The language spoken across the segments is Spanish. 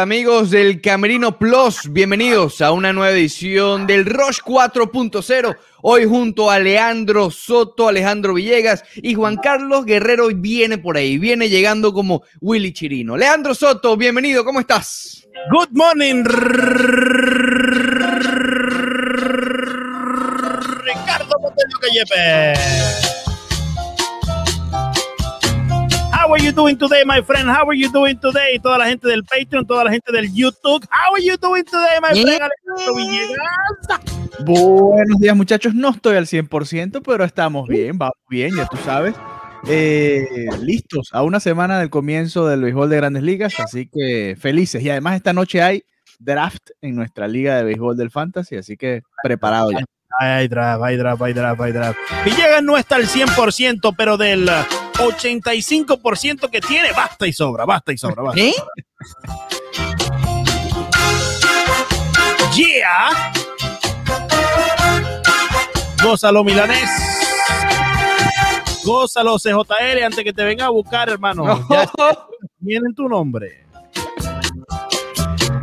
amigos del Camerino Plus. Bienvenidos a una nueva edición del Rush 4.0. Hoy junto a Leandro Soto, Alejandro Villegas y Juan Carlos Guerrero viene por ahí, viene llegando como Willy Chirino. Leandro Soto, bienvenido, ¿cómo estás? Good morning, Ricardo Callepe. How are you doing today, my friend? How are you doing today? Toda la gente del Patreon, toda la gente del YouTube. How are you doing today, my friend? Buenos días, muchachos. No estoy al 100%, pero estamos bien, vamos bien, ya tú sabes. Eh, listos a una semana del comienzo del béisbol de grandes ligas, así que felices. Y además esta noche hay draft en nuestra liga de béisbol del fantasy, así que preparado ya. Hay draft, hay draft, hay draft, hay draft. Y llegan no está al 100%, pero del 85% que tiene, basta y sobra, basta y sobra, basta. ¿Eh? Yeah. Gózalo, milanés. Gózalo, CJL, antes que te venga a buscar, hermano. Miren tu nombre.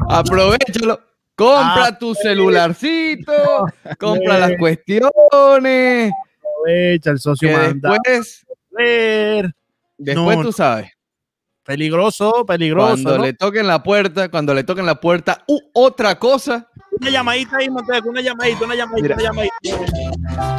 Aprovechalo. Compra tu celularcito, compra las cuestiones. Aprovecha el socio manda. Después ver Después tú sabes. Peligroso, peligroso. Cuando le toquen la puerta, cuando le toquen la puerta, uh, otra cosa. Una llamadita ahí, Monteco, una llamadita, una llamadita, una llamadita.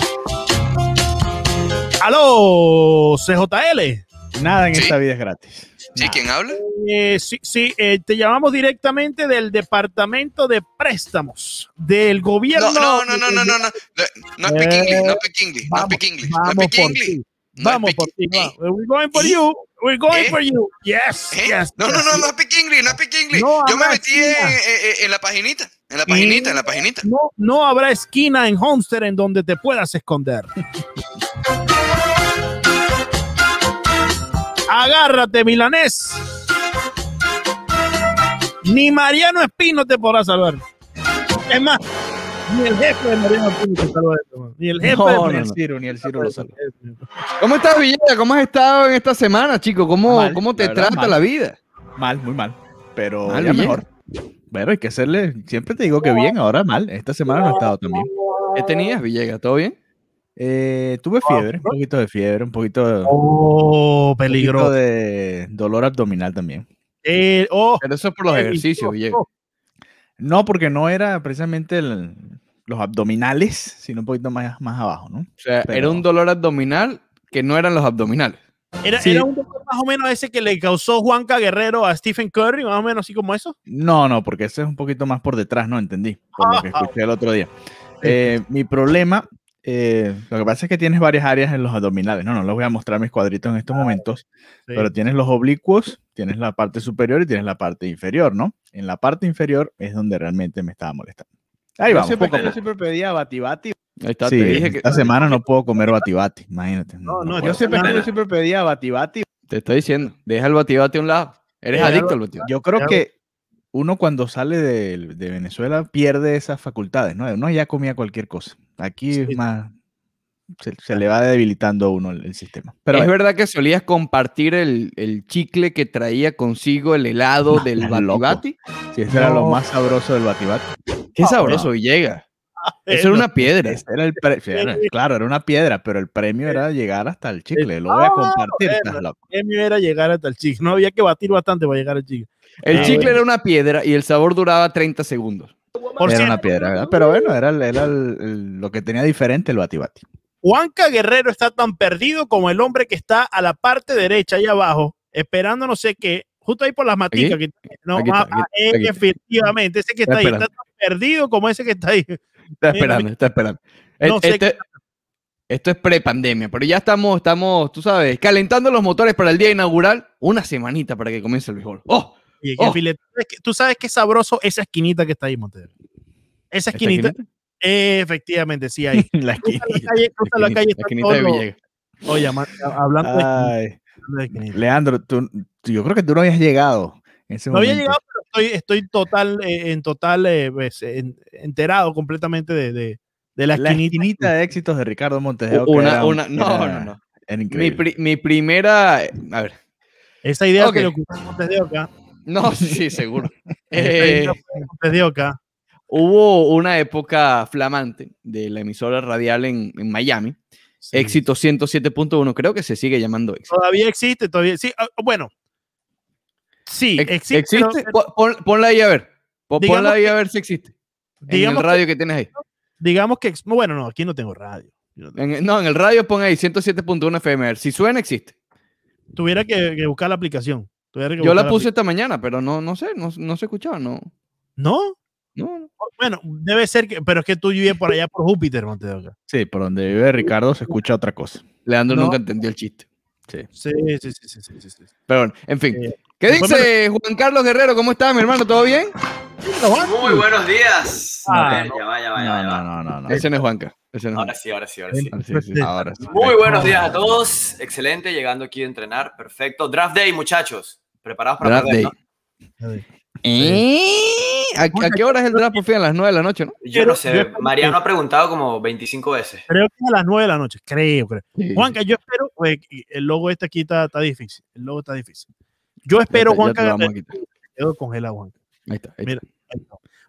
¡Aló! CJL. Nada en esta vida es gratis. ¿Sí? ¿Quién habla? Eh, sí, sí eh, te llamamos directamente del Departamento de Préstamos del Gobierno. no, no, no, no. no, no, no, eh, no, no, no, no, no, no, no, Vamos por ti. We're going for you. We're going ¿Eh? for you. Yes, ¿Eh? yes. No, no, no, no speak English, no speak English. Yo me metí en, la paginita, en la paginita, en la paginita. No, no habrá esquina en Homestead en donde te puedas esconder. Agárrate, milanés. Ni Mariano Espino te podrá salvar. Es más, ni el jefe de Mariano Pinto Ni el jefe de Ni el Ciro, ni el Ciro lo ¿Cómo estás, Villeta? ¿Cómo has estado en esta semana, chico? ¿Cómo, cómo te trata la vida? Mal, muy mal. Pero mejor. Bueno, hay que hacerle. Siempre te digo que bien, ahora mal. Esta semana no he estado también. ¿Qué tenías, Villegas? ¿Todo bien? Eh, tuve fiebre, un poquito de fiebre, un poquito de. Oh, peligro! Un poquito de dolor abdominal también. Eh, oh, Pero eso es por los ejercicios, Villegas. No, porque no era precisamente el, los abdominales, sino un poquito más, más abajo, ¿no? O sea, era un dolor abdominal que no eran los abdominales. Era, un dolor más o menos ese que le causó Juanca Guerrero a Stephen Curry, más o menos así como eso? No, no, porque ese es un poquito más por detrás, no entendí, por lo que ah. escuché el otro día. Eh, mi problema, eh, lo que pasa es que tienes varias áreas en los abdominales. No, no les voy a mostrar mis cuadritos en estos ah, momentos, pero tienes los oblicuos, tienes la parte superior y tienes la parte inferior, ¿no? En la parte inferior es donde realmente me estaba molestando. Ahí vamos, yo, siempre, pedía batibati. Esta semana no puedo comer batibati, imagínate. No, no, yo, pues, siempre, pedía batibati. Te estoy diciendo, deja el batibati a un lado. Eres adicto al batibati. Yo creo que uno cuando sale de, Venezuela pierde esas facultades, ¿no? Uno ya comía cualquier cosa. Aquí es más... Se, le va debilitando a uno el, sistema. Pero es verdad que solías compartir el, chicle que traía consigo el helado del balogati. Sí, ese era lo más sabroso del batibati. Qué sabroso, y llega. Eso era una piedra. el claro, era una piedra, pero el premio era llegar hasta el chicle. Lo voy a ah, compartir. el premio era llegar hasta el chicle. No había que batir bastante para llegar al chicle. El ah, chicle era una piedra y el sabor duraba 30 segundos. era una piedra, ¿verdad? Pero bueno, era, el, lo que tenía diferente el batibati. Juanca Guerrero está tan perdido como el hombre que está a la parte derecha, ahí abajo, esperando no sé qué, justo ahí por las maticas. no, efectivamente, ese que está ahí, perdido como ese que está ahí. Está esperando, está esperando. E- esto es pre-pandemia, pero ya estamos, estamos, tú sabes, calentando los motores para el día inaugural. Una semanita para que comience el béisbol. ¡Oh! Y ¡Oh! tú sabes qué sabroso esa esquinita que está ahí, Montero. Esa esquinita. efectivamente, sí hay. la esquinita. de Villegas. Oye, hablando de, Leandro, tú, yo creo que tú no habías llegado. En ese no momento. había llegado, estoy, total, eh, en total eh, pues, enterado completamente de, las de la, de éxitos de Ricardo Montes. De una, no, no, no, mi, primera, a ver. Esa idea que Montes de Oca. No, sí, seguro. Eh, Montes Hubo una época flamante de la emisora radial en, Miami. Éxito 107.1, creo que se sigue llamando éxito. Todavía existe, todavía. Sí, ah, bueno, Sí, existe. ponla ahí a ver. ponla ahí a ver si existe. en el radio que, tienes ahí. Digamos que. Bueno, no, aquí no tengo radio. No, En, el radio pon ahí 107.1 FM. Si suena, existe. Tuviera que, buscar la aplicación. Yo la puse esta mañana, pero no, no sé, no, se escuchaba, no. ¿No? Bueno, debe ser que, pero es que tú vives por allá por Júpiter, Montedoca. Sí, por donde vive Ricardo se escucha otra cosa. Leandro nunca entendió el chiste. Sí. Sí, sí, sí, sí, sí, Pero bueno, en fin, eh, ¿Qué dice Juan Carlos Guerrero? ¿Cómo estás, mi hermano? ¿Todo bien? Muy buenos días. A ah, no, ya va, ya No, no, no, no. Ese no es Juanca. Ese no. Ahora sí, ahora sí, ahora sí. Ahora sí, Muy buenos días a todos. Excelente, llegando aquí a entrenar. Perfecto. Draft Day, muchachos. Preparados para draft day. Eh, ¿A, qué hora es el draft por fin? A las 9 de la noche, ¿no? Yo no sé. Mariano ha preguntado como 25 veces. Creo que a las 9 de la noche, creo. creo. Juanca, yo espero. Pues, el logo este aquí está difícil. El logo está difícil. Yo espero, Juanca. Ahí está. Mira,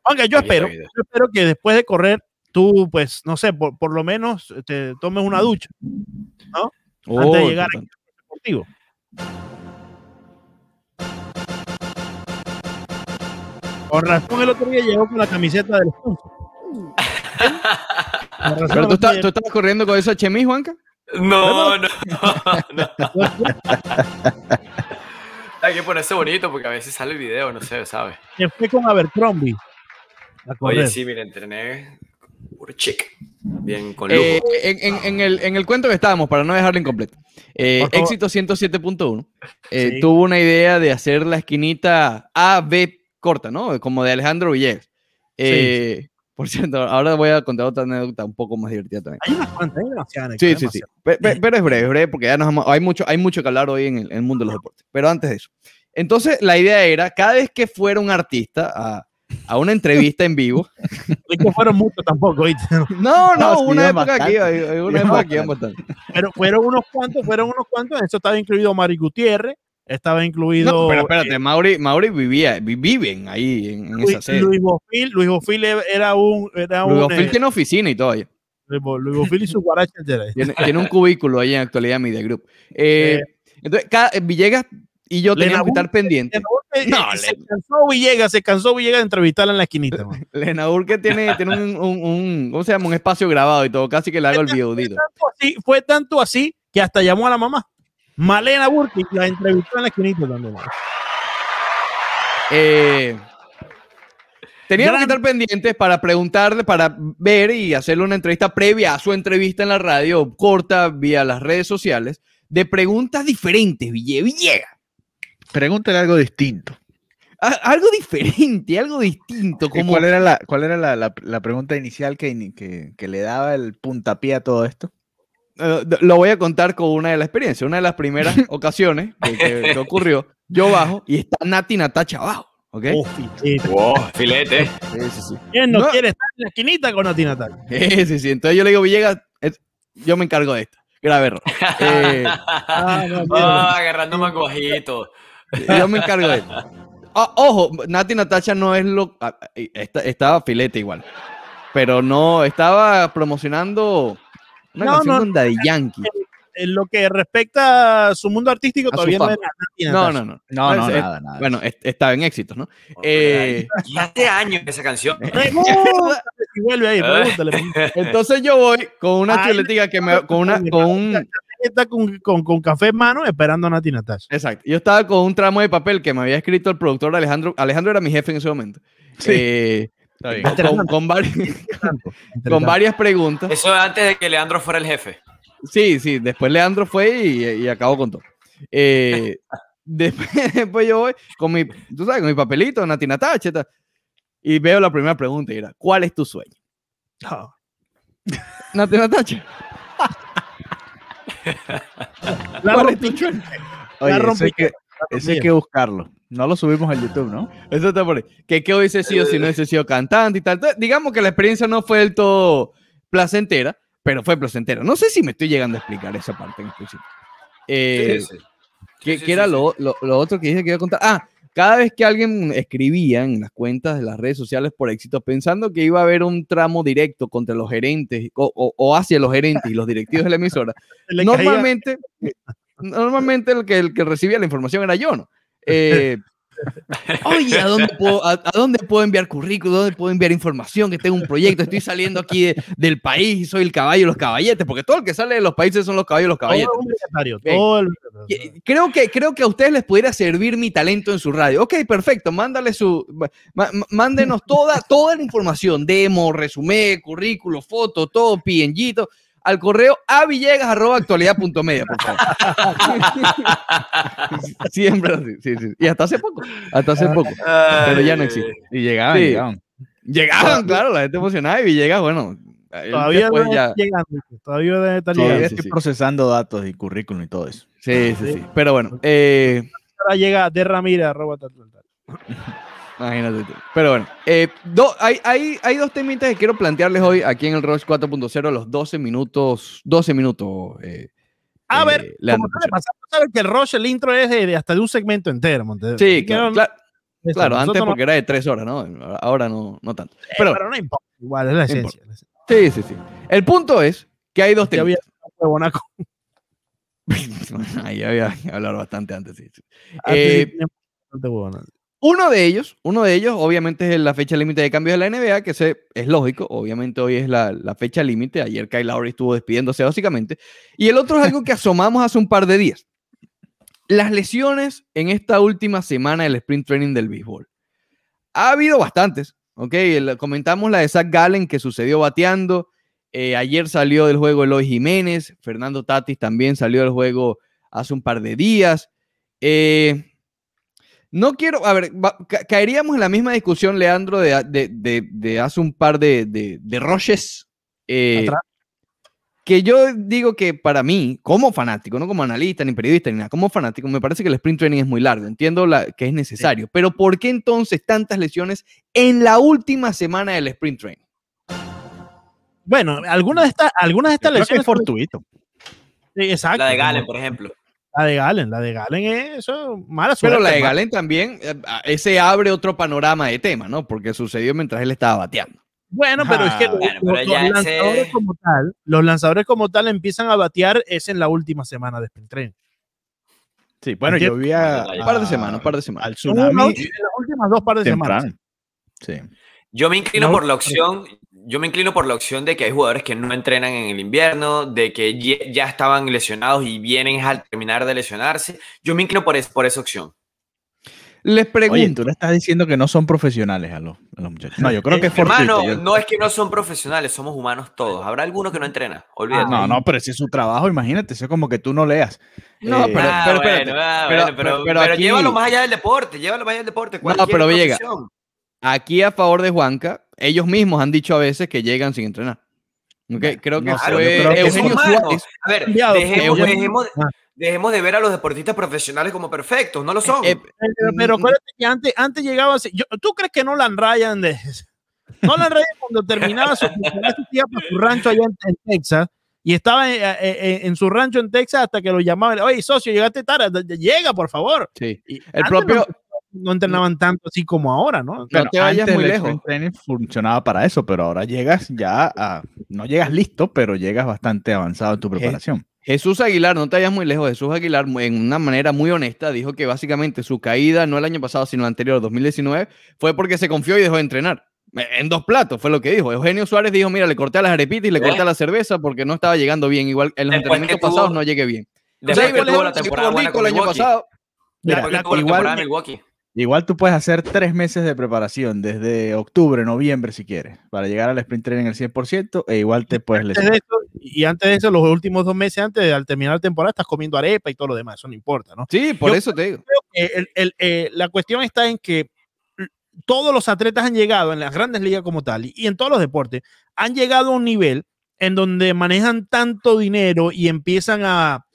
Juanca, yo espero, yo espero que después de correr, tú, pues, no sé, por, lo menos eh, te tomes una ducha, ¿no? Antes de oh, llegar aquí deportivo. Con razón el otro día llegó con la camiseta del Pero tú, estás, tú estabas corriendo con esa chemis, Juanca. no, no. no. Hay que ponerse bonito porque a veces sale el video, no sé, ¿sabes? Que fue con Abercrombie. Oye, sí, mira, entrené puro Bien, con eh, lujo. en, el, cuento que estábamos, para no dejarlo incompleto, eh, éxito 107.1 eh, tuvo una idea de hacer la esquinita A, B corta, ¿no? Como de Alejandro Villegas. Sí. Por cierto, ahora voy a contar otra anécdota un poco más divertida también. Hay unas cuantas, hay demasiadas Sí, sí, sí. Pero, es breve, es breve, porque ya nos hay, mucho, hay mucho que hablar hoy en el, mundo de los deportes. Pero antes de eso. Entonces, la idea era, cada vez que fuera un artista a, a una entrevista en vivo... es que fueron muchos tampoco, ¿viste? No, no, una época aquí, una época aquí Pero fueron unos cuantos, fueron unos cuantos, en eso estaba incluido Mari Gutiérrez, estaba incluido. No, pero espérate, eh, Mauri, vivía, viven ahí en, esa serie. Luis Bofil, Luis e, era un. Era Luis un, eh, tiene oficina y todo ahí. Luis, y su guaracha tiene, tiene, un cubículo ahí en Actualidad Media Group. Eh, entonces, Villegas y yo teníamos que estar pendientes. No, se cansó Villegas, se cansó Villegas de entrevistarla en la esquinita. Lena Urque que tiene, tiene un, un, ¿cómo se llama? un espacio grabado y todo, casi que le hago el video. Fue tanto así que hasta llamó a la mamá. Malena Burke la entrevistó en la esquina también. Eh, que estar pendientes para preguntarle, para ver y hacerle una entrevista previa a su entrevista en la radio, corta vía las redes sociales, de preguntas diferentes, Ville Pregúntale algo distinto. algo diferente, algo distinto. Eh, como... ¿Cuál era, la, cuál era la, pregunta inicial que, que, que, le daba el puntapié a todo esto? Eh, lo voy a contar con una de las experiencias, una de las primeras ocasiones que, que, ocurrió. Yo bajo y está Nati Natacha abajo. ¿Ok? Oh, filete. Wow, filete. Sí, sí, ¿Quién no, quiere estar en la esquinita con Nati Natacha? Sí, sí, sí. Entonces yo le digo, Villegas, yo me encargo de esto. Grave error. Eh, ah, no, ah, agarrando Yo me encargo de esto. Ah, ojo, Nati Natacha no es lo. Ah, eh, estaba filete igual. Pero no, estaba promocionando una no, canción no, Daddy Yankee. En lo que respecta a su mundo artístico, todavía no No, no, no. No, no, nada, nada. Bueno, estaba en éxito ¿no? Oh, eh, hace años esa canción. Uh, vuelve ahí, pregúntale. Entonces yo voy con una chuletica que me. Con una, con un, está con, con, con, café en mano esperando a Nati Natasha. Exacto. Yo estaba con un tramo de papel que me había escrito el productor Alejandro. Alejandro era mi jefe en ese momento. Sí. Eh, Con, varias preguntas. Eso antes de que Leandro fuera el jefe. Sí, sí, después Leandro fue y, y acabó con todo. Eh, después, yo voy con mi, papelito, Nati Natacha, y veo la primera pregunta y era, ¿cuál es tu sueño? Ah. Nati Natacha. ¿Cuál es tu sueño? Oye, hay que buscarlo. No lo subimos a YouTube, ¿no? Eso está por ahí. Que qué hubiese sido si no hubiese eh. sido cantante y tal. Digamos que la experiencia no fue del todo placentera, pero fue placentera. No sé si me estoy llegando a explicar esa parte en específico. ¿Qué, era lo, otro que dije que iba a contar? Ah, cada vez que alguien escribía en las cuentas de las redes sociales por éxito, pensando que iba a haber un tramo directo contra los gerentes o, hacia los gerentes y los directivos de la emisora, normalmente, eh, normalmente el que, el que recibía la información era yo, ¿no? Eh, oye, ¿a dónde, puedo, enviar currículum? ¿Dónde puedo enviar información? Que tengo un proyecto, estoy saliendo aquí del país soy el caballo de los caballetes, porque todo el que sale de los países son los caballos de los caballetes. Todo creo, que, creo que a ustedes les pudiera servir mi talento en su radio. Ok, perfecto, mándale su, mándenos toda, toda la información, demo, resumen, currículo, foto, todo, PNG, al correo avillegas.actualidad.media, por favor. Siempre así, sí, sí. Y hasta hace poco, hasta hace poco. Pero ya no existe. Y llegaban, sí. llegaban. Ah, claro, la gente emocionada y Villegas, bueno, Todavía no llegando, todavía debe llegando. procesando datos y currículum y todo eso. Sí, sí, sí. Pero bueno. Eh, Ahora llega de Ramírez, arroba, tal. Imagínate tú. Pero bueno, eh, hay, hay, hay, dos temitas que quiero plantearles hoy aquí en el Rush 4.0, los 12 minutos, 12 minutos. Eh, a eh, ver, como pasa, sabes que el Rush, el intro es de, hasta de un segmento entero, Monte. Sí, claro, claro, antes porque era de tres horas, ¿no? Ahora no, no tanto. Eh, pero, no importa, igual es la esencia. sí, sí, sí. El punto es que hay dos temitas. Ya había hablado bastante antes, sí. Ah, eh, bastante uno de ellos, uno de ellos, obviamente, es la fecha límite de cambios de la NBA, que se, es lógico. Obviamente, hoy es la, fecha límite. Ayer Kyle Lowry estuvo despidiéndose, básicamente. Y el otro es algo que asomamos hace un par de días. Las lesiones en esta última semana del sprint training del béisbol. Ha habido bastantes, ¿ok? comentamos la de Zach Gallen que sucedió bateando. Eh, ayer salió del juego Eloy Jiménez. Fernando Tatis también salió del juego hace un par de días. Eh, no quiero, a ver, caeríamos en la misma discusión, Leandro, de, hace un par de, roches. Eh, que yo digo que para mí, como fanático, no como analista, ni periodista, ni nada, como fanático, me parece que el sprint training es muy largo. Entiendo que es necesario, pero ¿por qué entonces tantas lesiones en la última semana del sprint training? Bueno, algunas de estas, algunas de estas lesiones es fortuito. Sí, exacto. La de Gale, por ejemplo. La de Galen, la de Galen es eso, mala suerte. Pero la de Galen también, eh, ese abre otro panorama de tema, ¿no? Porque sucedió mientras él estaba bateando. Bueno, pero es que ah, los, lanzadores como tal, los lanzadores como tal empiezan a batear es en la última semana de Spring Sí, bueno, yo vi a, un par de semanas, un par de semanas. Al tsunami, las últimas dos par de semanas. Sí. Yo me inclino por la opción, yo me inclino por la opción de que hay jugadores que no entrenan en el invierno, de que ya estaban lesionados y vienen al terminar de lesionarse. Yo me inclino por, por esa opción. Les pregunto. le estás diciendo que no son profesionales a los, muchachos. No, yo creo eh, que es Hermano, no es que no son profesionales, somos humanos todos. Habrá algunos que no entrenan, olvídate. Ah, no, no, pero si es su trabajo, imagínate, es como que tú no leas. No, eh, ah, ah, pero, pero, pero, pero, llévalo más allá del deporte, llévalo más allá del deporte. No, pero llega. aquí a favor de Juanca, ellos mismos han dicho a veces que llegan sin entrenar. creo que eso fue A ver, dejemos, ah. dejemos, de ver a los deportistas profesionales como perfectos, no lo eh, son. Eh, pero mm, mm, acuérdate que antes, antes llegaba ¿Tú crees que Nolan Ryan, de, Nolan Ryan cuando terminaba su, su rancho allá en, Texas, y estaba eh, en, su rancho en Texas hasta que lo llamaban, oye, socio, llegaste tarde, llega, por favor. Sí. el propio, no entrenaban tanto así como ahora, ¿no? No te vayas antes muy el lejos. funcionaba para eso, pero ahora llegas ya a, no llegas listo, pero llegas bastante avanzado en tu preparación. Jesús Aguilar, no te vayas muy lejos, Jesús Aguilar en una manera muy honesta dijo que básicamente su caída, no el año pasado, sino el anterior, 2019, fue porque se confió y dejó de entrenar. E, en dos platos fue lo que dijo. Eugenio Suárez dijo, mira, le corté a las arepitas y le corté a la cerveza porque no estaba llegando bien. Igual en los entrenamientos pasados no llegué bien. Después la temporada buena el año pasado. igual, Igual tú puedes hacer tres meses de preparación, desde octubre, noviembre, si quieres, para llegar al sprint training al 100%, e igual te puedes... y antes de eso, los últimos dos meses antes, al terminar la temporada, estás comiendo arepa y todo lo demás, eso no importa, ¿no? Sí, por eso te digo. Eh, la cuestión está en que todos los atletas han llegado en las grandes ligas como tal y en todos los deportes, han llegado a un nivel en donde manejan tanto dinero y empiezan a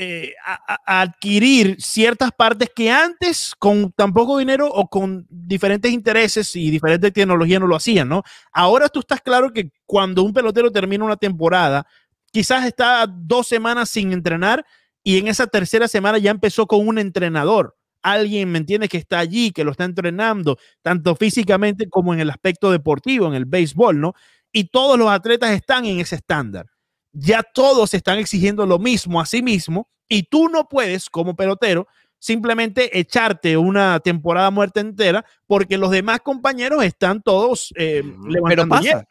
eh, a, adquirir ciertas partes que antes con tan poco dinero o con diferentes intereses y diferentes tecnologías no lo hacían, ¿no? Ahora tú estás claro que cuando un pelotero termina una temporada, quizás está dos semanas sin entrenar y en esa tercera semana ya empezó con un entrenador. Alguien, ¿me entiendes? Que está allí, que lo está entrenando, tanto físicamente como en el aspecto deportivo, en el béisbol, ¿no? Y todos los atletas están en ese estándar ya todos están exigiendo lo mismo a sí mismo y tú no puedes como pelotero simplemente echarte una temporada muerta entera porque los demás compañeros están todos eh, levantando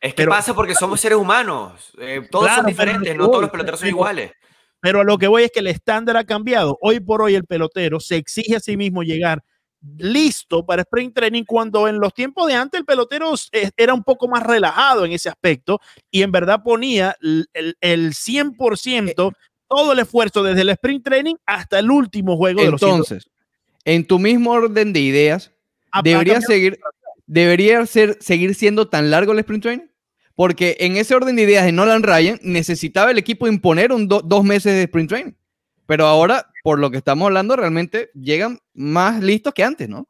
Es que pasa porque somos seres humanos, eh, todos son diferentes, no todos los peloteros son iguales. Pero a lo que voy es que el estándar ha cambiado. Hoy por hoy el pelotero se exige a sí mismo llegar listo para sprint training cuando en los tiempos de antes el pelotero e, era un poco más relajado en ese aspecto y en verdad ponía el, 100%, eh, todo el esfuerzo desde el sprint training hasta el último juego de los Entonces, en tu mismo orden de ideas, ah, debería seguir debería ser, seguir siendo tan largo el sprint training? Porque en ese orden de ideas de Nolan Ryan necesitaba el equipo imponer un dos meses de sprint training. Pero ahora por lo que estamos hablando, realmente llegan más listos que antes, ¿no?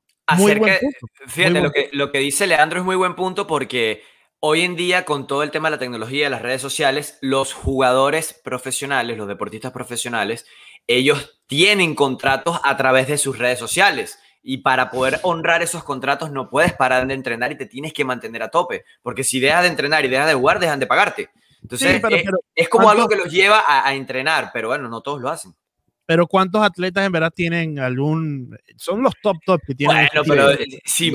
fíjate, lo que, lo que dice Leandro es muy buen punto porque hoy en día, con todo el tema de la tecnología, las redes sociales, los jugadores profesionales, los deportistas profesionales, ellos tienen contratos a través de sus redes sociales. Y para poder honrar esos contratos no puedes parar de entrenar y te tienes que mantener a tope. Porque si dejas de entrenar y dejas de jugar, dejan de pagarte. Entonces, eh, es, como algo que los lleva a entrenar, pero bueno, no todos lo hacen pero ¿cuántos atletas en verdad tienen algún... Son los top top que tienen... Bueno, pero eh, si,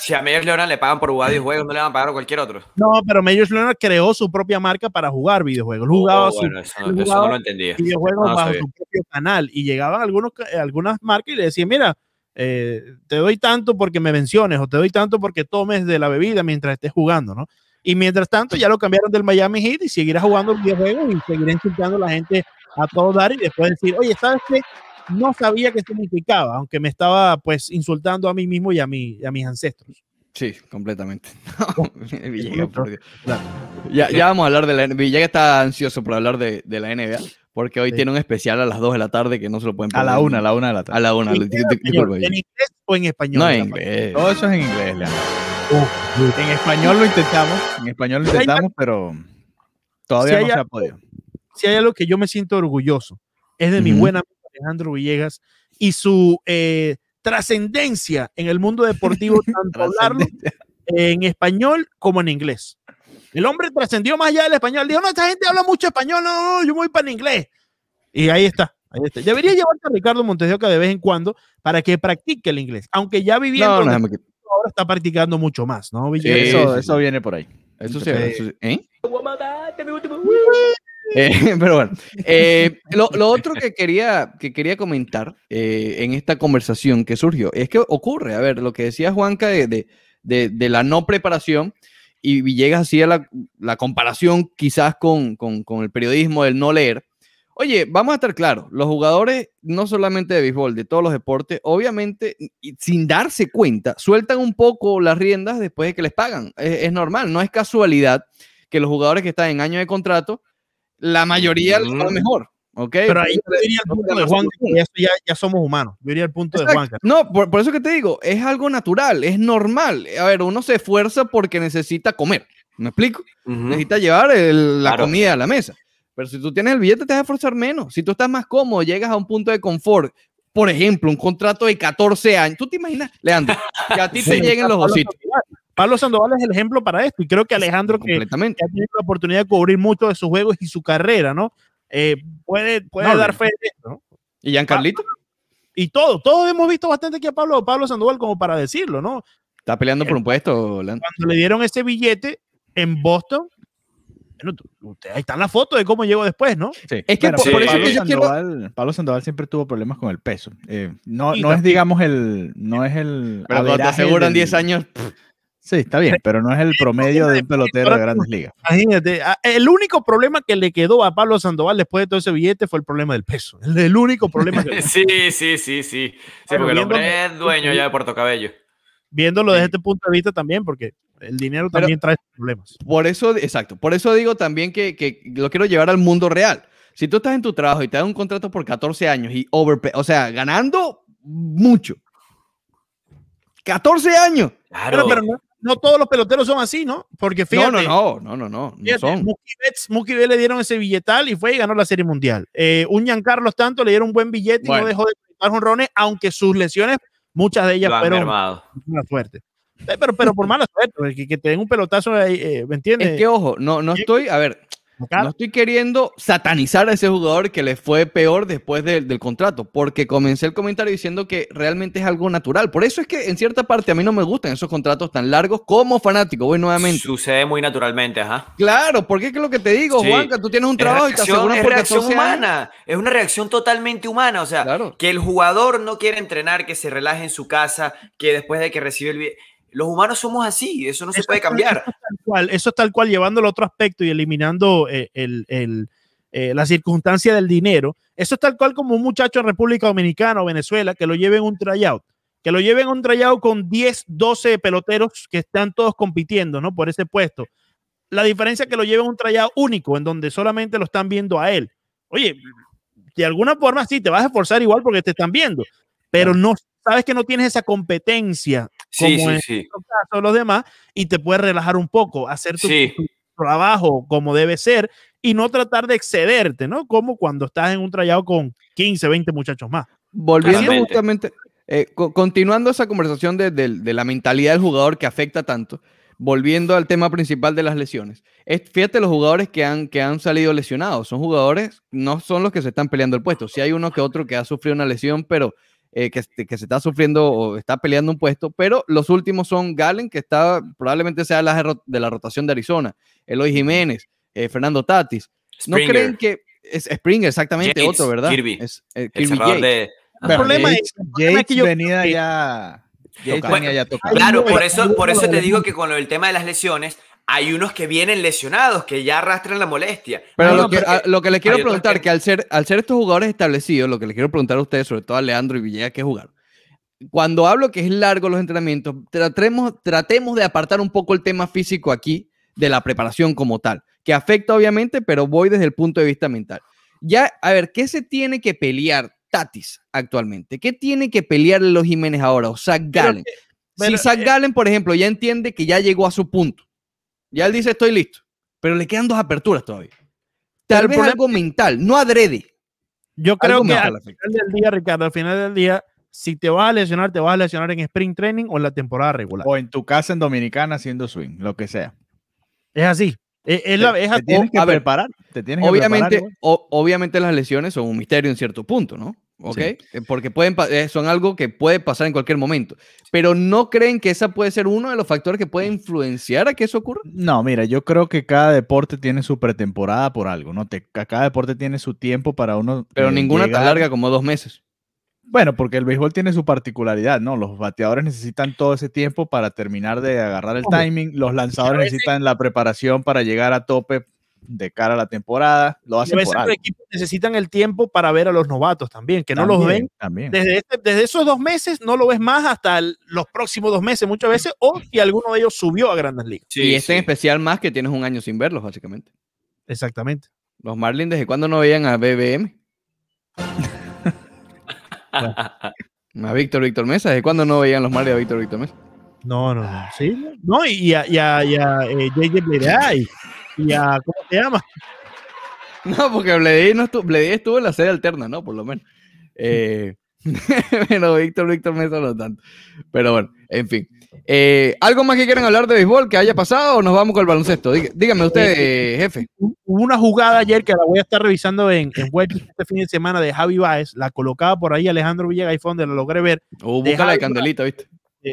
si a Meyers Leonard le pagan por jugar videojuegos, no le van a pagar a cualquier otro. No, pero Meyers Leonard creó su propia marca para jugar videojuegos. Oh, jugaba, su, eso, no lo entendía. su propio canal y llegaban algunos, algunas marcas y le decían, mira, eh, te doy tanto porque me menciones o te doy tanto porque tomes de la bebida mientras estés jugando, ¿no? Y mientras tanto ya lo cambiaron del Miami Heat y seguirá jugando videojuegos y seguirá insultando a la gente a todo dar y después decir, oye, ¿sabes qué? No sabía qué significaba, aunque me estaba pues insultando a mí mismo y a, a mis ancestros. Sí, completamente. ya, ya, eh, vamos a hablar de la NBA. está ansioso por hablar de, de la NBA, porque hoy tiene un especial a las 2 de la tarde que no se lo pueden perder. A la 1, a la 1 de la tarde. A la 1. ¿En, ¿En inglés o en español? No, en inglés. Todo eso es en inglés, Leandro. en español lo intentamos, en español lo intentamos, pero todavía no se ha podido si hay algo que yo me siento orgulloso, es de mi buen amigo Alejandro Villegas y su eh, trascendencia en el mundo deportivo, tanto hablarlo en español como en inglés. El hombre trascendió más allá del español. Dijo, no, esta gente habla mucho español, no, yo voy para el inglés. Y ahí está, Debería llevarte a Ricardo Montesioca de vez en cuando para que practique el inglés. Aunque ya viviendo, ahora está practicando mucho más, ¿no? Villegas eso, viene por ahí. Eso sí. ¿Eh? Eh, pero bueno, eh, lo, otro que quería, que quería comentar eh, en esta conversación que surgió es que ocurre, a ver, lo que decía Juanca de, de, de, la no preparación y llegas hacía la, la comparación quizás con, con, con, el periodismo del no leer. Oye, vamos a estar claros, los jugadores, no solamente de béisbol, de todos los deportes, obviamente, sin darse cuenta, sueltan un poco las riendas después de que les pagan. Es, es normal, no es casualidad que los jugadores que están en año de contrato la mayoría lo mejor. ¿ok? pero ahí yo el punto de Juan, ya, ya, somos humanos. Yo diría el punto de Juan. No, por, eso que te digo, es algo natural, es normal. A ver, uno se esfuerza porque necesita comer. ¿Me explico? Necesita llevar la comida a la mesa. Pero si tú tienes el billete, te vas a esforzar menos. Si tú estás más cómodo, llegas a un punto de confort. Por ejemplo, un contrato de 14 años. ¿Tú te imaginas, Leandro, que a ti te lleguen los ositos? Pablo Sandoval es el ejemplo para esto y creo que Alejandro, que, ha tenido la oportunidad de cubrir mucho de sus juegos y su carrera, ¿no? Eh, puede puede dar fe de esto. ¿Y Giancarlito? Ah, y todo, todos hemos visto bastante aquí a Pablo, Pablo Sandoval como para decirlo, ¿no? Está peleando por eh, un puesto, Cuando le dieron ese billete en Boston, bueno, ahí está la foto de cómo llegó después, ¿no? Sí. Es que por, eso Pablo, que Sandoval, Pablo Sandoval siempre tuvo problemas con el peso. Eh, no, no es, digamos, el. No es el. Pero cuando te aseguran 10 años. Sí, está bien, pero no es el promedio de un pelotero de grandes ligas. Imagínate, ah, el único problema que le quedó a Pablo Sandoval después de todo ese billete fue el problema del peso. El único problema. Que sí, sí, sí, sí, sí. porque el hombre es dueño ya de Puerto Cabello. Viéndolo desde este punto de vista también, porque el dinero también trae problemas. Por eso, exacto, por eso digo también que, lo quiero llevar al mundo real. Si tú estás en tu trabajo y te dan un contrato por 14 años y overpay, o sea, ganando mucho. 14 años. Claro. pero no todos los peloteros son así, ¿no? Porque fíjate. No, no, no, no, no, no, son. Mookie Betts, le dieron ese billetal y fue y ganó la Serie Mundial. Eh, un Giancarlo tanto le dieron un buen billete y no dejó de conectar jonrones, aunque sus lesiones, muchas de ellas fueron una suerte. Eh, pero, pero por mala suerte, que, te den un pelotazo, ahí, eh, ¿me entiendes? Es que ojo, no, no estoy, a ver, no estoy queriendo satanizar a ese jugador que le fue peor después del contrato, porque comencé el comentario diciendo que realmente es algo natural. Por eso es que en cierta parte a mí no me gustan esos contratos tan largos como fanático. Voy nuevamente. Sucede muy naturalmente, ajá. Claro, porque es lo que te digo, Juanca, tú tienes un trabajo y te aseguras una reacción humana. Es una reacción totalmente humana. O sea, que el jugador no quiere entrenar, que se relaje en su casa, que después de que recibe el los humanos somos así, eso no se puede cambiar. Eso es tal cual, eso es tal cual llevándolo otro aspecto y eliminando eh, eh, la circunstancia del dinero. Eso es tal cual como un muchacho en República Dominicana o Venezuela que lo lleven un tryout, que lo lleven un tryout con 10, 12 peloteros que están todos compitiendo, ¿no? Por ese puesto. La diferencia es que lo lleven un tryout único, en donde solamente lo están viendo a él. Oye, de alguna forma sí, te vas a esforzar igual porque te están viendo, pero no sabes que no tienes esa competencia como los demás y te puedes relajar un poco, hacer tu, trabajo como debe ser y no tratar de excederte, ¿no? Como cuando estás en un trayado con 15, 20 muchachos más. Volviendo justamente, eh, continuando esa conversación de, la mentalidad del jugador que afecta tanto, volviendo al tema principal de las lesiones. Es, fíjate los jugadores que han, que han salido lesionados. Son jugadores, no son los que se están peleando el puesto. Si hay uno que otro que ha sufrido una lesión, pero eh, este, que, se está sufriendo o está peleando un puesto, pero los últimos son Galen, que está, probablemente sea la, de la rotación de Arizona, Eloy Jiménez, eh, Fernando Tatis. ¿No creen que es Springer, exactamente, otro, verdad? Eh, es, el problema, es, que yo... venía ya... ya claro, por eso, por eso te digo que con el tema de las lesiones, hay unos que vienen lesionados, que ya arrastran la molestia. Pero, ah, ah, lo, que, le quiero preguntar, que... al, ser, al ser estos jugadores establecidos, lo que le quiero preguntar a ustedes, sobre todo a Leandro y Villegas, que jugaron. Cuando hablo que es largo los entrenamientos, tratemos, tratemos de apartar un poco el tema físico aquí de la preparación como tal, que afecta obviamente, pero voy desde el punto de vista mental. Ya, a ver, ¿qué se tiene que pelear Tatis actualmente? ¿Qué tiene que pelear los Jiménez ahora o Zach Gallen? si Zach eh, Gallen, por ejemplo, ya entiende que ya llegó a su punto, ya él dice, estoy listo. Pero le quedan dos aperturas todavía. Tal vez algo mental, no adrede. Yo creo que al final del día, Ricardo, al final del día, si te vas a lesionar, te vas a lesionar en sprint training o en la temporada regular. O en tu casa en Dominicana haciendo swing, lo que sea. Es así. Es, la, tienes que a preparar. obviamente, obviamente las lesiones son un misterio en cierto punto, ¿no? ¿ok? Eh, porque pueden, eh, son algo que puede pasar en cualquier momento. Pero ¿no creen que esa puede ser uno de los factores que puede influenciar a que eso ocurra? No, mira, yo creo que cada deporte tiene su pretemporada por algo, ¿no? cada deporte tiene su tiempo para uno... Pero eh, ninguna tan larga como dos meses. Bueno, porque el béisbol tiene su particularidad, ¿no? Los bateadores necesitan todo ese tiempo para terminar de agarrar el timing, los lanzadores necesitan la preparación para llegar a tope de cara a la temporada. Lo hacen por algo. Los necesitan el tiempo para ver a los novatos también, que no los ven. También. Este, desde, esos dos meses no lo ves más hasta los próximos dos meses muchas veces, o si alguno de ellos subió a grandes ligas. y es en especial más que tienes un año sin verlos, básicamente. Exactamente. Los Marlins, ¿desde cuándo no veían a BBM? A Víctor Víctor Mesa, ¿desde cuándo no veían los Marlins a Víctor Víctor Mesa? No, no, no. Sí, no, y a, y y eh, y a ¿cómo te llamas? No, porque Bledi, no estuvo, en la serie alterna, ¿no? Por lo menos. Eh, pero Víctor, Víctor me lo tanto. Pero bueno, en fin. Eh, ¿Algo más que quieran hablar de béisbol que haya pasado o nos vamos con el baloncesto? dígame usted, eh, eh, jefe. Hubo una jugada ayer que la voy a estar revisando en, web este fin de semana de Javi Baez, la colocaba por ahí Alejandro Villega y lo la logré ver. Hubo oh, búscala de Candelita, ¿viste?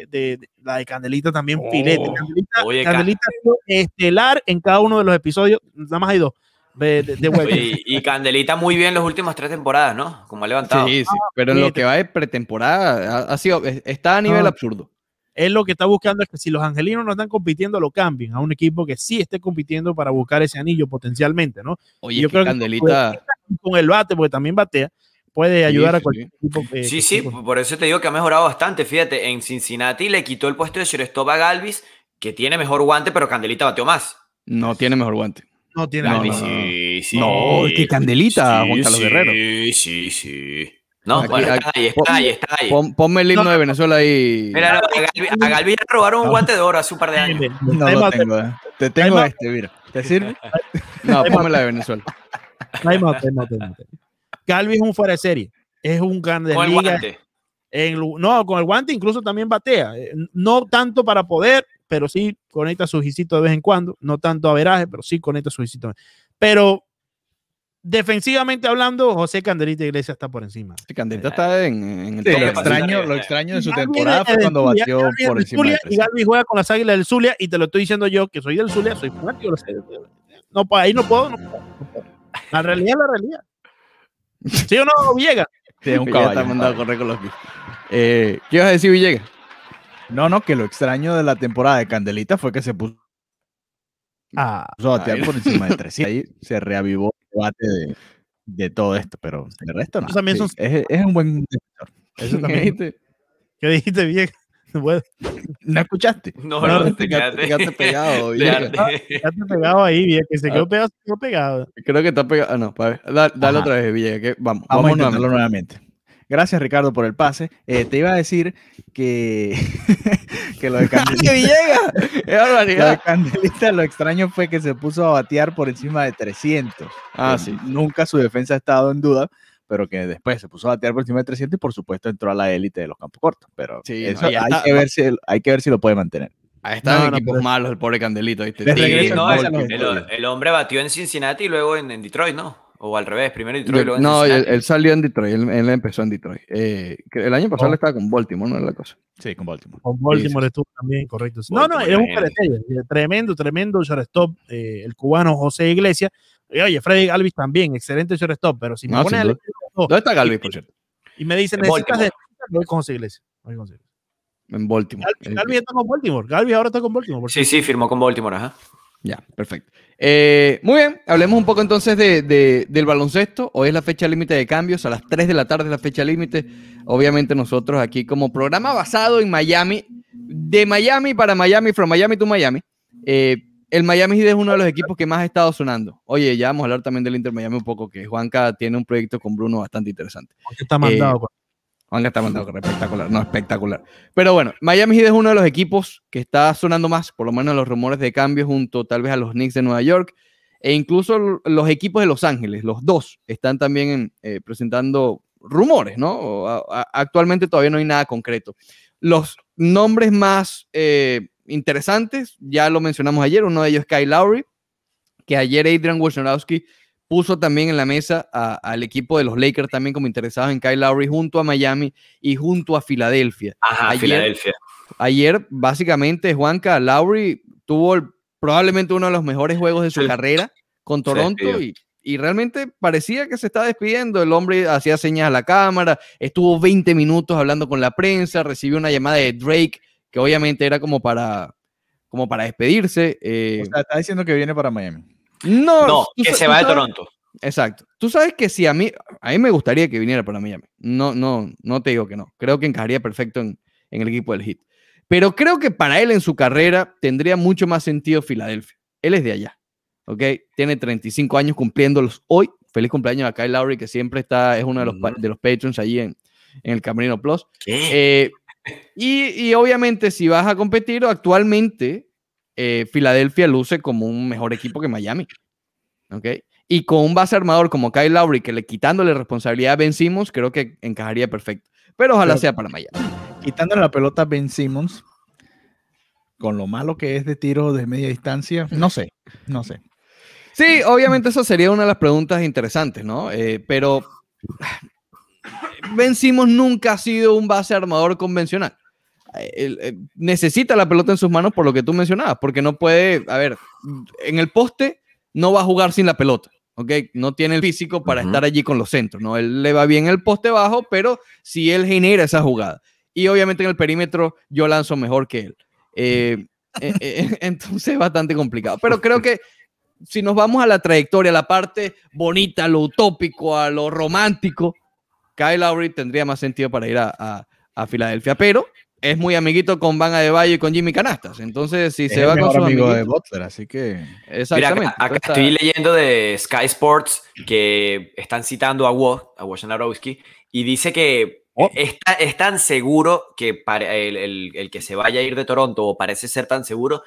de, la de Candelita también pilete, oh, filete. Candelita, estelar en cada uno de los episodios, nada más hay dos. y Candelita muy bien las últimas tres temporadas, ¿no? Como ha levantado. Sí, sí, pero en lo que va de pretemporada, ha, sido, está a nivel absurdo. Es lo que está buscando es que si los angelinos no están compitiendo, lo cambien a un equipo que sí esté compitiendo para buscar ese anillo potencialmente, ¿no? Oye, Candelita. con el bate, porque también batea, puede ayudar a cualquier tipo. sí, sí, por eso te digo que ha mejorado bastante. Fíjate, en Cincinnati le quitó el puesto de shortstop a Galvis, que tiene mejor guante, pero Candelita bateó más. No tiene mejor guante. No tiene no, no, es que Candelita, Juan Carlos Guerrero. Sí, sí, sí. No, está ahí, está ahí, ponme el himno de Venezuela ahí. Mira, a Galvis le robaron un guante de oro hace un par de años. No lo tengo, eh. Te tengo este, mira. ¿Te sirve? No, ponme la de Venezuela. No hay no Calvi es un fuera de serie. Es un grande con el Guante. no, con el guante incluso también batea. Eh, no tanto para poder, pero sí conecta su hijito de vez en cuando. No tanto a veraje, pero sí conecta su hijito. Pero defensivamente hablando, José Candelita Iglesias está por encima. Sí, Candelita eh, está en, el lo, extraño, de su temporada fue cuando bateó por encima. y Galvin juega con las águilas del Zulia, y te lo estoy diciendo yo, que soy del Zulia, soy No, ahí No puedo. La realidad es la realidad. ¿Sí o no, Villegas? Sí, es un caballo. Está mandado a correr con los pies. Eh, ¿Qué ibas a decir, Villegas? No, no, que lo extraño de la temporada de Candelita fue que se puso ah, a batear por encima de 300. Ahí se reavivó el debate de, de todo esto, pero el resto no. es, un buen Eso también. ¿Qué dijiste, Villegas? ¿La escuchaste. No, no, te, quedaste, te, quedaste, pegado. Te pegado ahí, bien, que se quedó ah. pegado, se quedó pegado. Creo que está pegado. Ah, no, para dale otra vez, Villa, vamos, vamos, a intentarlo nuevamente. Gracias, Ricardo, por el pase. Eh, te iba a decir que, que lo de Candelita. lo lo extraño fue que se puso a batear por encima de 300. Ah, sí. Nunca su defensa ha estado en duda pero que después se puso a batear por encima de 300 y por supuesto entró a la élite de los campos cortos. Pero hay, que ver si, hay que ver si lo puede mantener. Ahí están no, equipos malos, el pobre Candelito. el, hombre batió en Cincinnati y luego en, Detroit, ¿no? O al revés, primero en Detroit, luego en No, él, salió en Detroit, él, empezó en Detroit. Eh, el año pasado oh. estaba con Baltimore, ¿no es la cosa? Sí, con Baltimore. Con Baltimore estuvo también, correcto. no, no, es un caretero, tremendo, tremendo shortstop, eh, el cubano José Iglesias, y, eh, oye, Freddy Galvis también, excelente shortstop, pero si me pone ¿Dónde está Galvis, por cierto? Y me dicen, necesitas de... Voy con Iglesias. Voy En Baltimore. Galvis, está con Baltimore. Galvis ahora está con Baltimore. Sí, sí, firmó con Baltimore, ajá. Ya, perfecto. Eh, muy bien, hablemos un poco entonces de, del baloncesto. Hoy es la fecha límite de cambios, a las 3 de la tarde es la fecha límite. Obviamente nosotros aquí como programa basado en Miami, de Miami para Miami, from Miami to Miami, eh, el Miami Heat es uno de los equipos que más ha estado sonando. Oye, ya vamos a hablar también del Inter Miami un poco, que Juanca tiene un proyecto con Bruno bastante interesante. Está mandado. Juanca está mandado, eh, espectacular, no, espectacular. Pero bueno, Miami Heat es uno de los equipos que está sonando más, por lo menos los rumores de cambio junto tal vez a los Knicks de Nueva York e incluso los equipos de Los Ángeles, los dos, están también eh, presentando rumores, ¿no? actualmente todavía no hay nada concreto. Los nombres más... Eh, interesantes. Ya lo mencionamos ayer, uno de ellos Kyle Lowry, que ayer Adrian Wojnarowski puso también en la mesa al equipo de los Lakers también como interesados en Kyle Lowry junto a Miami y junto a Filadelfia. Ajá, ayer, Filadelfia. Ayer, básicamente, Juanca Lowry tuvo probablemente uno de los mejores juegos de su carrera con Toronto y, y, realmente parecía que se estaba despidiendo. El hombre hacía señas a la cámara, estuvo 20 minutos hablando con la prensa, recibió una llamada de Drake que obviamente era como para, como para despedirse. Eh, o sea, está diciendo que viene para Miami. No, que se va de Toronto. Exacto. Tú sabes que si a mí, a mí me gustaría que viniera para Miami. No, no, no te digo que no. Creo que encajaría perfecto en, el equipo del Hit. Pero creo que para él en su carrera tendría mucho más sentido Filadelfia. Él es de allá, ¿ok? Tiene 35 años cumpliéndolos hoy. Feliz cumpleaños a Kyle Lowry, que siempre está, es uno de los, de los patrons allí en, en el Camerino Plus. Eh, y, obviamente, si vas a competir, actualmente eh, Filadelfia luce como un mejor equipo que Miami. ¿Ok? Y con un base armador como Kyle Lowry, que le quitándole responsabilidad a Ben Simmons, creo que encajaría perfecto. Pero ojalá sea para Miami. Quitándole la pelota a Ben Simmons, con lo malo que es de tiro de media distancia, no sé, no sé. Sí, obviamente esa sería una de las preguntas interesantes, ¿no? Eh, pero Vencimos nunca ha sido un base armador convencional. Eh, necesita la pelota en sus manos por lo que tú mencionabas, porque no puede, a ver, en el poste no va a jugar sin la pelota, ¿ok? No tiene el físico para estar allí con los centros, ¿no? Él le va bien el poste bajo, pero si él genera esa jugada. Y obviamente en el perímetro yo lanzo mejor que él. Eh, eh, entonces es bastante complicado, pero creo que si nos vamos a la trayectoria, a la parte bonita, a lo utópico, a lo romántico, Kyle Lowry tendría más sentido para ir a, a, Filadelfia, pero es muy amiguito con Van Adebayo y con Jimmy Canastas. Entonces, si se va con su amigo de Butler, así que. Exactamente. acá, estoy leyendo de Sky Sports que están citando a Woj a Wojnarowski, y dice que oh. es tan seguro que para el, el, que se vaya a ir de Toronto, o parece ser tan seguro,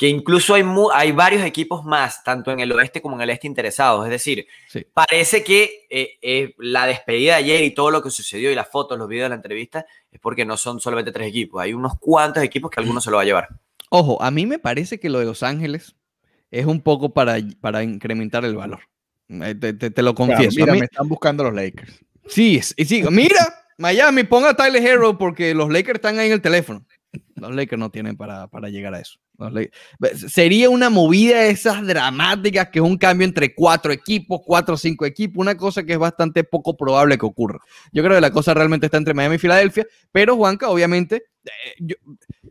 que incluso hay, hay varios equipos más, tanto en el oeste como en el este, interesados. Es decir, parece que eh, eh, la despedida de ayer y todo lo que sucedió y las fotos, los videos de la entrevista, es porque no son solamente tres equipos. Hay unos cuantos equipos que alguno se lo va a llevar. Ojo, a mí me parece que lo de Los Ángeles es un poco para, para incrementar el valor. Eh, te, lo confieso. mira, me están buscando los Lakers. Sí, sí, mira, Miami, ponga a Tyler Hero porque los Lakers están ahí en el teléfono. Los Lakers no tienen para llegar a eso sería una movida de esas dramáticas que es un cambio entre cuatro equipos, cuatro o cinco equipos, una cosa que es bastante poco probable que ocurra. Yo creo que la cosa realmente está entre Miami y Filadelfia, pero Juanca, obviamente, eh,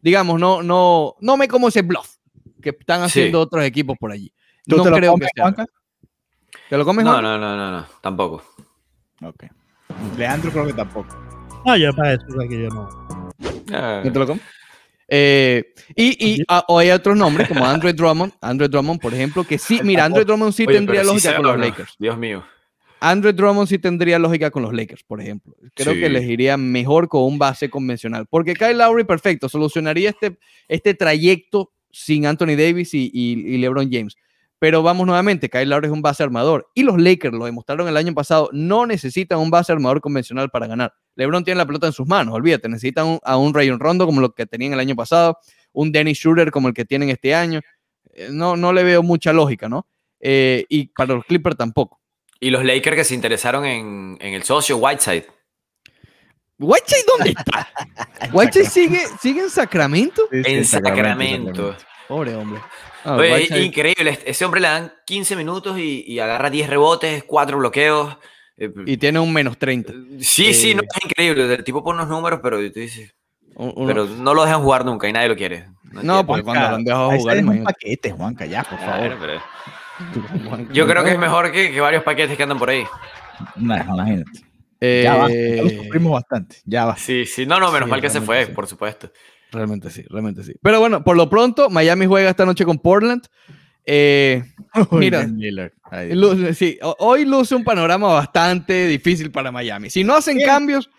digamos, no, no, no me como ese bluff que están haciendo otros equipos por allí. no creo lo comes, que ¿Te lo comes, no, Juanca? No, no, no, tampoco. Ok. Leandro creo que tampoco. Ah, ya para eso, que yo no. Ah. ¿No te lo comes? Eh, y, hay otros nombres como Andre Drummond, Andre Drummond, por ejemplo, que sí, mira, Andre Drummond sí tendría lógica con los Lakers. Dios mío. Andre Drummond sí tendría lógica con los Lakers, por ejemplo. Creo que elegiría mejor con un base convencional. Porque Kyle Lowry, perfecto, solucionaría este, este trayecto sin Anthony Davis y LeBron James. Pero vamos nuevamente, Kyle Lowry es un base armador. Y los Lakers lo demostraron el año pasado, no necesitan un base armador convencional para ganar. LeBron tiene la pelota en sus manos, olvídate, necesitan a un Rayon Rondo como lo que tenían el año pasado, un Dennis Schroeder como el que tienen este año. Eh, no, no le veo mucha lógica, ¿no? Eh, y para los Clippers tampoco. Y los Lakers que se interesaron en, el socio Whiteside. ¿Whiteside dónde está? ¿Whiteside sigue, en Sacramento? en Sacramento. Sacramento. Pobre hombre. Ah, eh. increíble, este, ese hombre le dan 15 minutos y, agarra 10 rebotes, 4 bloqueos. Eh, y tiene un menos 30. Eh, sí, sí, no, es increíble. El tipo pone unos números, pero dices, pero no lo dejan jugar nunca y nadie lo quiere. No, porque cuando lo han dejado jugar. Es un paquete, Juanca, por favor. Yo creo que es mejor que, varios paquetes que andan por ahí. No, imagínate. ya va, ya bastante, ya va. Sí, sí, no, no, menos mal que se fue, por supuesto. Realmente sí, realmente sí. Pero bueno, por lo pronto, Miami juega esta noche con Portland. Eh, mira, hoy luce un panorama bastante difícil para Miami. Si no hacen cambios,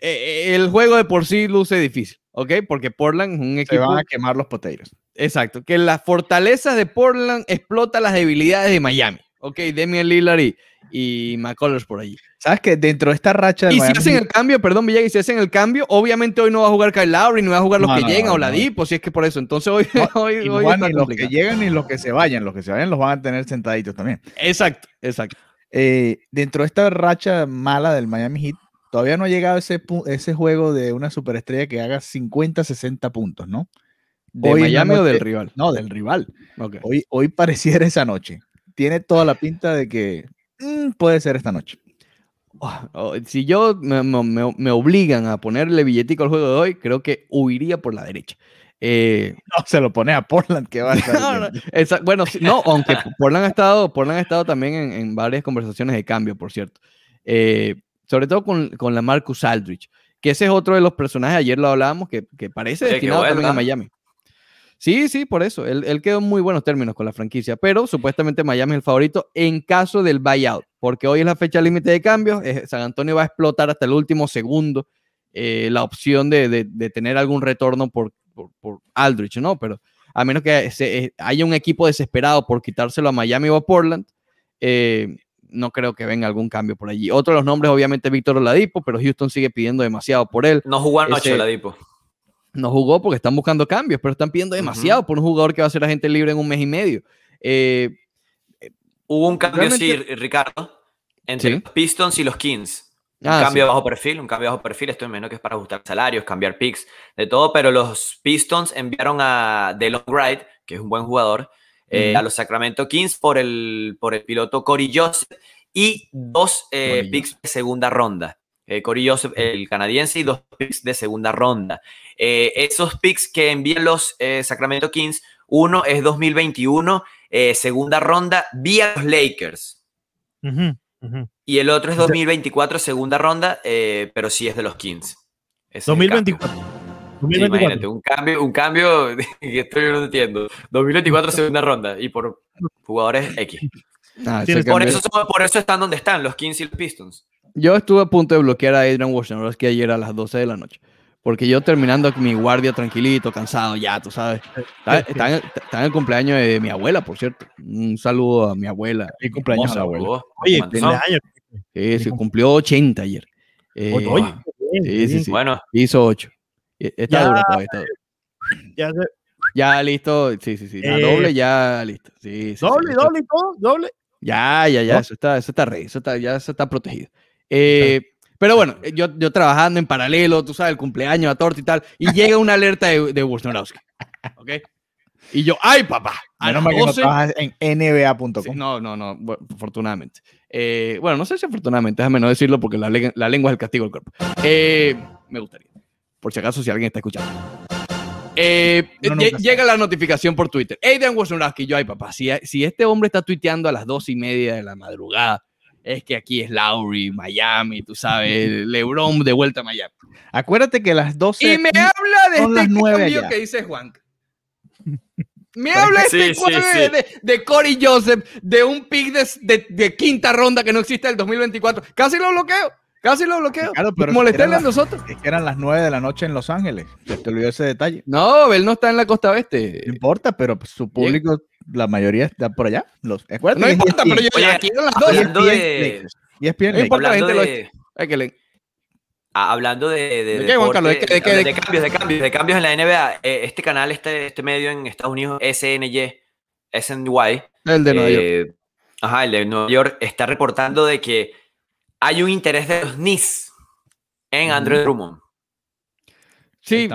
eh, eh, el juego de por sí luce difícil, ¿ok? Porque Portland es un equipo... que va a quemar los poteros. Exacto, que las fortalezas de Portland explota las debilidades de Miami. Ok, Demian Lillard y, y por allí. ¿Sabes que Dentro de esta racha. De y si hacen el cambio, perdón, Villegas, si hacen el cambio, obviamente hoy no va a jugar Kyle Lowry, no va a jugar los que no, llegan, no, o si es que por eso. Entonces hoy. hoy, hoy ni los que llegan ni los que se vayan. Los que se vayan los van a tener sentaditos también. Exacto, exacto. Eh, dentro de esta racha mala del Miami Heat, todavía no ha llegado ese, ese juego de una superestrella que haga 50, 60 puntos, ¿no? ¿De Miami o del rival? No, del rival. Hoy, hoy pareciera esa noche tiene toda la pinta de que mm, puede ser esta noche. Oh, oh, si yo me, obligan a ponerle billetico al juego de hoy, creo que huiría por la derecha. Eh, no se lo pone a Portland que va a estar bueno, no, aunque Portland ha estado, estado también en, varias conversaciones de cambio, por cierto. Eh, sobre todo con, la Marcus Aldrich, que ese es otro de los personajes, ayer lo hablábamos, que, que parece que destinado también a Miami. Sí, sí, por eso. Él, quedó en muy buenos términos con la franquicia, pero supuestamente Miami es el favorito en caso del buyout, porque hoy es la fecha límite de cambios. Eh, San Antonio va a explotar hasta el último segundo eh, la opción de, tener algún retorno por, por, Aldrich, ¿no? Pero a menos que eh, haya un equipo desesperado por quitárselo a Miami o a Portland, no creo que venga algún cambio por allí. Otro de los nombres, obviamente, Víctor Oladipo, pero Houston sigue pidiendo demasiado por él. No jugó anoche Oladipo no jugó porque están buscando cambios, pero están pidiendo demasiado por un jugador que va a ser agente libre en un mes y medio. Eh, eh, Hubo un cambio, sí, Ricardo, entre los Pistons y los Kings. Un ah, cambio bajo perfil, un cambio bajo perfil, esto es menos que es para ajustar salarios, cambiar picks, de todo, pero los Pistons enviaron a Delon Wright, que es un buen jugador, eh, a los Sacramento Kings por el, por el piloto Cory Joseph y dos picks de segunda ronda eh, Joseph, el canadiense, y dos picks de segunda ronda. Eh, esos picks que envían los eh, Sacramento Kings, uno es 2021, eh, segunda ronda, vía los Lakers. Y el otro es 2024, segunda ronda, pero sí es de los Kings. 2024. imagínate, un cambio, un cambio que estoy no entiendo. 2024, segunda ronda, y por jugadores X. Ah, eso, por eso están donde están los Kings y los Pistons. Yo estuve a punto de bloquear a Adrian que ayer a las 12 de la noche. Porque yo terminando mi guardia tranquilito, cansado ya, tú sabes. Está, en, el cumpleaños de mi abuela, por cierto. Un saludo a mi abuela. Mi cumpleaños a abuela. Oye, Sí, se cumplió 80 ayer. Eh, sí, sí, sí. Bueno. Hizo 8. E, e, está ya, duro todavía, Ya, listo, sí, sí, sí. La doble eh, ya listo. doble, doble, todo, doble. Ya, ya, ya, eso está, eso está rey, eso está, ya eso está protegido. Eh, pero bueno, yo, yo, trabajando en paralelo, tú sabes, el cumpleaños, a torta y tal, y llega una alerta de, de ¿Ok? Y yo, ¡ay, papá! A no me no trabajas en nba.com. no, no, no, afortunadamente. Eh, bueno, no sé si afortunadamente, déjame no decirlo porque la, la lengua es el castigo del cuerpo. Eh, me gustaría, por si acaso, si alguien está escuchando. llega la notificación por Twitter. Aidan Wojnarowski, yo, ay papá, si, si este hombre está tuiteando a las dos y media de la madrugada, es que aquí es Lowry, Miami, tú sabes, LeBron de vuelta a Miami. Acuérdate que las 12 Y me habla de este cambio que dice Juan. Me habla este De, Cory Corey Joseph, de un pick de, quinta ronda que no existe el 2024. Casi lo bloqueo, casi lo bloqueo. Claro, pero Molestarle a nosotros. Es que eran las 9 de la noche en Los Ángeles. te olvidó ese detalle. No, él no está en la costa oeste. No importa, pero su público la mayoría está por allá. Los, no importa, pero yo aquí las dos. Y es bien, no importa la gente Hablando de, de, cambios, de cambios, de cambios en la NBA. Eh, este canal, este, este medio en Estados Unidos, SNY, SNY. El de Nueva York. Eh, ajá, el de Nueva York está reportando de que hay un interés de los NIS en Andrew Drummond. Sí,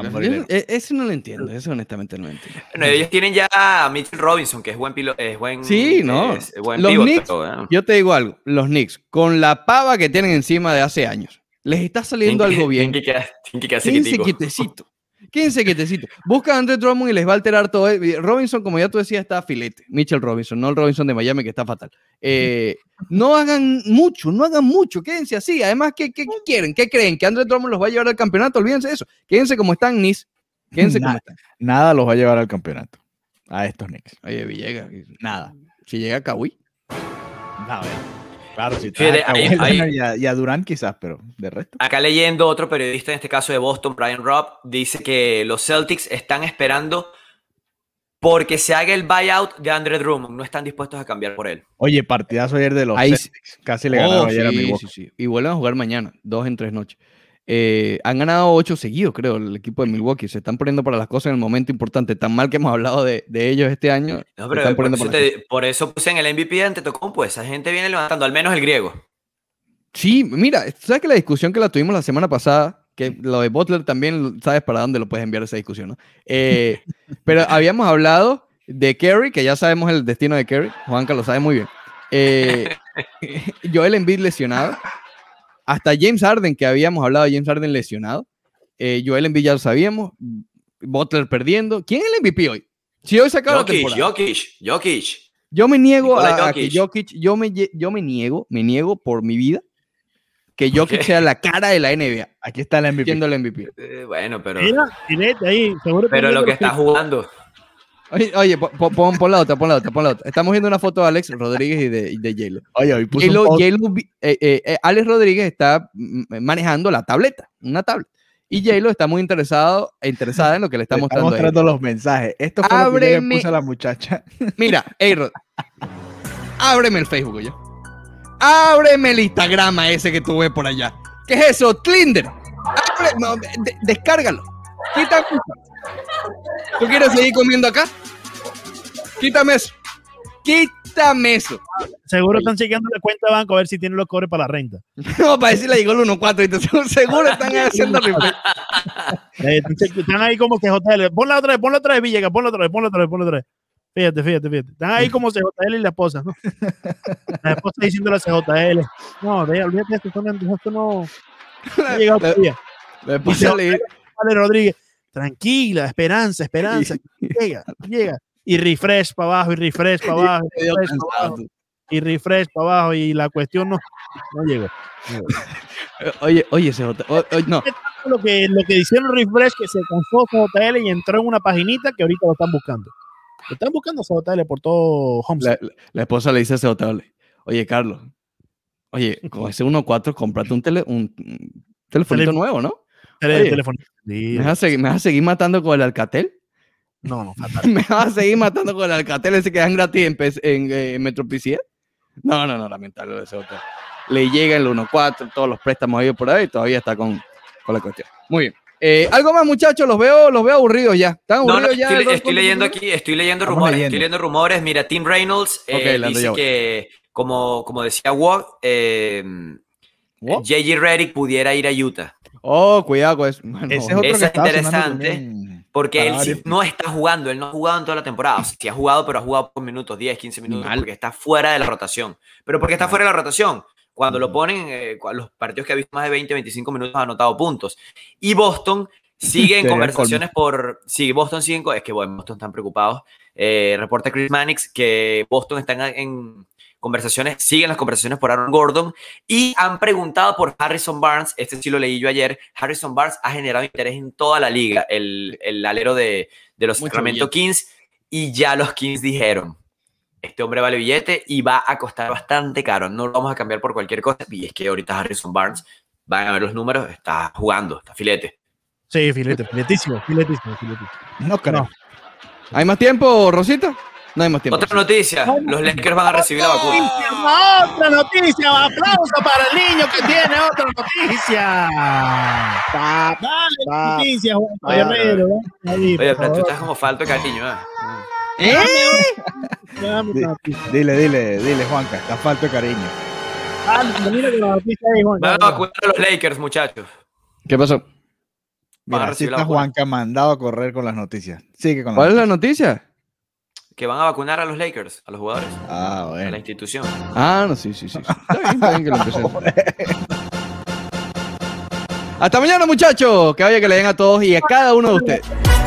e, eso no lo entiendo, eso honestamente no lo entiendo. ellos tienen ya a Mitchell Robinson, que es buen piloto, es buen Sí, no. los Knicks, ah. yo te digo algo, los Knicks con la pava que tienen encima de hace años, les está saliendo algo bien. que que quitecito Quédense quietecitos. Busca a Andre Drummond y les va a alterar todo. Eh, Robinson, como ya tú decías, está filete. Mitchell Robinson, no el Robinson de Miami que está fatal. Eh, no hagan mucho, no hagan mucho. Quédense así. Además, ¿qué, quieren? ¿Qué creen? ¿Que Andre Drummond los va a llevar al campeonato? Olvídense de eso. Quédense como están, Nice. Quédense nada, Nada los va a llevar al campeonato. A estos Knicks. Oye, Villegas. Nada. Si llega a A ver. Claro, si y, a, Durán quizás, pero de resto. Acá leyendo otro periodista, en este caso de Boston, Brian Robb, dice que los Celtics están esperando porque se haga el buyout de Andre Drummond. No están dispuestos a cambiar por él. Oye, partidazo ayer de los Celtics. Casi le oh, ganaron ayer a Milwaukee. Y vuelven a jugar mañana, dos en tres noches. Eh, han ganado ocho seguidos, creo, el equipo de Milwaukee. Se están poniendo para las cosas en el momento importante. Tan mal que hemos hablado de, ellos este año. No, pero por, eso puse en el MVP ante Tocón, pues esa gente viene levantando, al menos el griego. Sí, mira, sabes que la discusión que la tuvimos la semana pasada, que lo de Butler también sabes para dónde lo puedes enviar esa discusión, ¿no? Eh, pero habíamos hablado de Kerry, que ya sabemos el destino de Kerry, Juanca lo sabe muy bien. Eh, Joel Embiid lesionado. Hasta James Harden, que habíamos hablado de James Harden lesionado. Eh, Joel Embiid ya lo sabíamos. Butler perdiendo. ¿Quién es el MVP hoy? Si hoy se acaba Jokic, la Jokic, Jokic. Yo me niego a, que Jokic, yo me, yo me niego, me niego por mi vida que Jokic sea la cara de la NBA. Aquí está la MVP. el MVP. Eh, bueno, pero. pero lo que está jugando. Oye, pon, la otra, pon la otra, pon la otra. Estamos viendo una foto de Alex Rodríguez y de, y Oye, hoy puso eh, eh, eh, Alex Rodríguez está manejando la tableta, una tableta. Y Yelo está muy interesado, interesada en lo que le estamos mostrando. Está mostrando los mensajes. Esto fue lo que le puso a la muchacha. Mira, hey, Ábreme el Facebook, yo. Ábreme el Instagram ese que tú ves por allá. ¿Qué es eso? Tinder. descárgalo. Quita ¿Tú quieres seguir comiendo acá? Quítame eso. Quítame eso. Seguro están chequeando la cuenta de banco a ver si tienen los cobres para la renta. No, para decirle llegó el 1.4. Seguro están haciendo eh, Están ahí como CJL. Ponla otra vez, ponla otra vez, Villegas. Ponla otra vez, ponla otra vez, ponla otra vez. Fíjate, fíjate, fíjate. Están ahí como CJL y la esposa, La esposa diciendo la CJL. No, de, olvídate esto, esto no. no ha llegado todavía. Rodríguez tranquila, esperanza, esperanza, llega, llega. Y refresh para abajo, y refresh para abajo, y refresh para abajo, y refresh para abajo, y la cuestión no, no llegó. Oye, oye, no. Lo que, lo que hicieron refresh, que se cansó JL y entró en una paginita que ahorita lo están buscando. Lo están buscando CJL por todo Homestead. La, esposa le dice a CJL, oye, Carlos, oye, con ese 1.4, comprate un, tele, un, un teléfono nuevo, ¿no? ¿Me vas, seguir, a seguir matando con el Alcatel? No, no, fatal. ¿Me vas a seguir matando con el Alcatel ese que gratis en, en, eh, No, no, no, lamentable ese otro. Le llega el 4 todos los préstamos ahí por ahí, todavía está con, la cuestión. Muy bien. Eh, algo más, muchachos, los veo, los veo aburridos ya. ¿Están aburridos ya? Estoy, leyendo aquí, estoy leyendo rumores, estoy leyendo rumores. Mira, Tim Reynolds eh, dice que, como, como decía Wog, eh, eh, J.G. Reddick pudiera ir a Utah. Oh, cuidado eso. es interesante porque él no está jugando, él no ha jugado en toda la temporada. O sí ha jugado, pero ha jugado por minutos, 10, 15 minutos, porque está fuera de la rotación. Pero porque está fuera de la rotación, cuando lo ponen, eh, los partidos que ha visto más de 20, 25 minutos ha anotado puntos. Y Boston sigue en conversaciones por. sigue Boston 5, es que bueno, Boston están preocupados. Eh, reporta Chris Mannix que Boston están en conversaciones, siguen las conversaciones por Aaron Gordon y han preguntado por Harrison Barnes, este sí lo leí yo ayer, Harrison Barnes ha generado interés en toda la liga, el, alero de, los Sacramento Kings y ya los Kings dijeron, este hombre vale billete y va a costar bastante caro, no lo vamos a cambiar por cualquier cosa y es que ahorita Harrison Barnes, van a ver los números, está jugando, está filete. Sí, filete, filetísimo, filetísimo, No, carajo. ¿Hay más tiempo, Rosita? No hay más tiempo. Otra noticia. Los Lakers van a recibir la vacuna. Otra noticia. Aplauso para el niño que tiene otra noticia. Dale noticias, Juan Guerrero. Oye, pero tú ¿eh? estás como falto de cariño. ¿Eh? ¿Eh? ¿Eh? Dile, dile, dile, Juanca. estás falto de cariño. Mira la noticia a los Lakers, muchachos. ¿Qué pasó? Mira, así está Juanca mandado a correr con las noticias. Sigue con ¿Cuál es la noticia? que van a vacunar a los Lakers, a los jugadores. Ah, A la institución. Ah, no, sí, sí, sí. Está bien, que lo Hasta mañana, muchachos. Que vaya que le den a todos y a cada uno de ustedes.